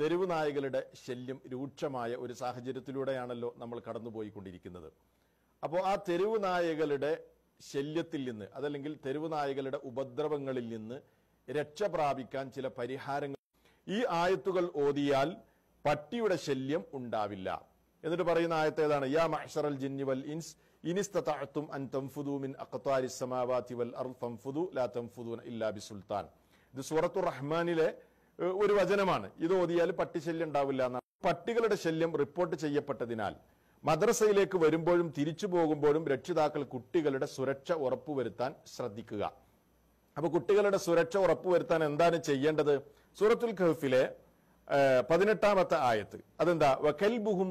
തെരുവ് നായകളുടെ ശല്യം രൂക്ഷമായ ഒരു സാഹചര്യത്തിലൂടെയാണല്ലോ നമ്മൾ കടന്നുപോയിക്കൊണ്ടിരിക്കുന്നത് അപ്പോൾ ആ തെരുവ് നായകളുടെ ശല്യത്തിൽ നിന്ന് അതല്ലെങ്കിൽ തെരുവ് നായകളുടെ ഉപദ്രവങ്ങളിൽ നിന്ന് രക്ഷ പ്രാപിക്കാൻ ചില പരിഹാരങ്ങൾ ഈ ആയത്തുകൾ ഓതിയാൽ പട്ടിയുടെ ശല്യം ഉണ്ടാവില്ല എന്നിട്ട് പറയുന്ന ആയത്തേതാണ് യാ മഹ്ഷറൽ ജിന്നി വൽ ഇൻസ് ഇനിസ്തതഅ്തും അൻ തംഫുദു മിൻ അഖ്താരി സമാവാതി വൽ അർ ഫംഫുദു ലാ തംഫുദൂന ഇല്ലാ ബിസുൽത്താൻ ഇത് സൂറത്തുർ റഹ്മാനിലെ ഒരു വചനമാണ് ഇത് ഓതിയാൽ ശല്യം ഉണ്ടാവില്ല എന്നാണ് പട്ടികളുടെ ശല്യം റിപ്പോർട്ട് ചെയ്യപ്പെട്ടതിനാൽ മദ്രസയിലേക്ക് വരുമ്പോഴും തിരിച്ചു പോകുമ്പോഴും രക്ഷിതാക്കൾ കുട്ടികളുടെ സുരക്ഷ ഉറപ്പുവരുത്താൻ ശ്രദ്ധിക്കുക അപ്പോൾ കുട്ടികളുടെ സുരക്ഷ ഉറപ്പുവരുത്താൻ എന്താണ് ചെയ്യേണ്ടത് സൂറത്തുൽ ഖഹഫിലെ പതിനെട്ടാമത്തെ ആയത്ത് അതെന്താ വക്കൽബുഹും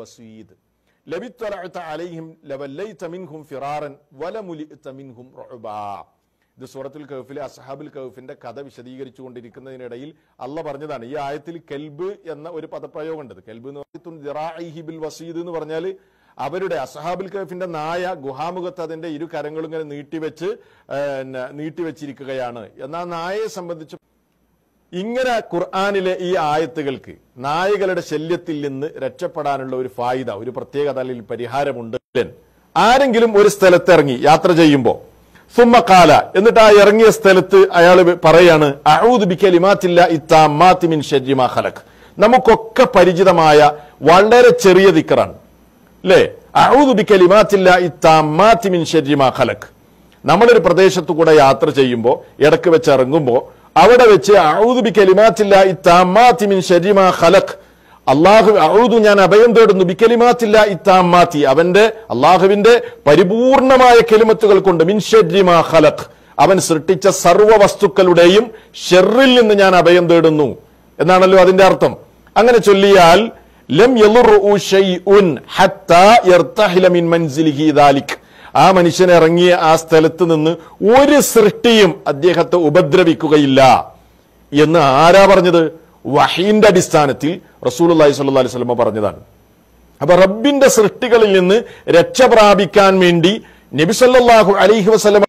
വസീദ് ലബിത്തറഅത അലൈഹിം ലവല്ലൈത മിൻഹും ഫിറാറൻ വലമുലിത മിൻഹും റുബാ ഇത് സൂറത്തുൽ കഹഫിലെ അസഹാബുൽ കഹഫിന്റെ കഥ കൊണ്ടിരിക്കുന്നതിനിടയിൽ അല്ല പറഞ്ഞതാണ് ഈ ആയത്തിൽ കെൽബ് എന്ന ഒരു പദപ്രയോഗമുണ്ട് കെൽബ് എന്ന് പറഞ്ഞിൽ വസീദ് എന്ന് പറഞ്ഞാൽ അവരുടെ അസഹാബുൽ കഹഫിന്റെ നായ ഗുഹാമുഖത്ത് അതിന്റെ ഇരു കരങ്ങളും ഇങ്ങനെ നീട്ടിവെച്ച് നീട്ടിവെച്ചിരിക്കുകയാണ് എന്നാ നായയെ സംബന്ധിച്ച് ഇങ്ങനെ ഖുർആാനിലെ ഈ ആയത്തുകൾക്ക് നായകളുടെ ശല്യത്തിൽ നിന്ന് രക്ഷപ്പെടാനുള്ള ഒരു ഫായിദ ഒരു പ്രത്യേകത അല്ലെങ്കിൽ പരിഹാരമുണ്ട് ആരെങ്കിലും ഒരു സ്ഥലത്തിറങ്ങി യാത്ര ചെയ്യുമ്പോൾ സുമ്മക്കാല എന്നിട്ട് ആ ഇറങ്ങിയ സ്ഥലത്ത് അയാൾ പറയാണ് ഖലഖ് നമുക്കൊക്കെ പരിചിതമായ വളരെ ചെറിയ ദിക്കറാണ് അല്ലേ ഖലഖ് നമ്മളൊരു പ്രദേശത്തു കൂടെ യാത്ര ചെയ്യുമ്പോൾ ഇടക്ക് വെച്ച് ഇറങ്ങുമ്പോൾ അവിടെ വെച്ച് ഔദുബി കലിമാറ്റില്ല ഖലഖ് അള്ളാഹു അഴുതു ഞാൻ അഭയം തേടുന്നു ബിക്കലിമാത്തില്ല മാത്തി അവന്റെ അള്ളാഹുവിന്റെ പരിപൂർണമായ കെലിമത്തുകൾ കൊണ്ട് മിൻഷരിമാ ഖലഖ് അവൻ സൃഷ്ടിച്ച സർവ്വ വസ്തുക്കളുടെയും ഷെറിൽ നിന്ന് ഞാൻ അഭയം തേടുന്നു എന്നാണല്ലോ അതിന്റെ അർത്ഥം അങ്ങനെ ചൊല്ലിയാൽ ലം ആ മനുഷ്യൻ ഇറങ്ങിയ ആ സ്ഥലത്ത് നിന്ന് ഒരു സൃഷ്ടിയും അദ്ദേഹത്തെ ഉപദ്രവിക്കുകയില്ല എന്ന് ആരാ പറഞ്ഞത് വഹീന്റെ അടിസ്ഥാനത്തിൽ റസൂൽ അള്ളഹി സ്വല്ലു അലൈഹി സ്വലമ പറഞ്ഞതാണ് അപ്പൊ റബ്ബിന്റെ സൃഷ്ടികളിൽ നിന്ന് രക്ഷ പ്രാപിക്കാൻ വേണ്ടി നബിസല്ലാഹു അലൈഹി വസ്ലമ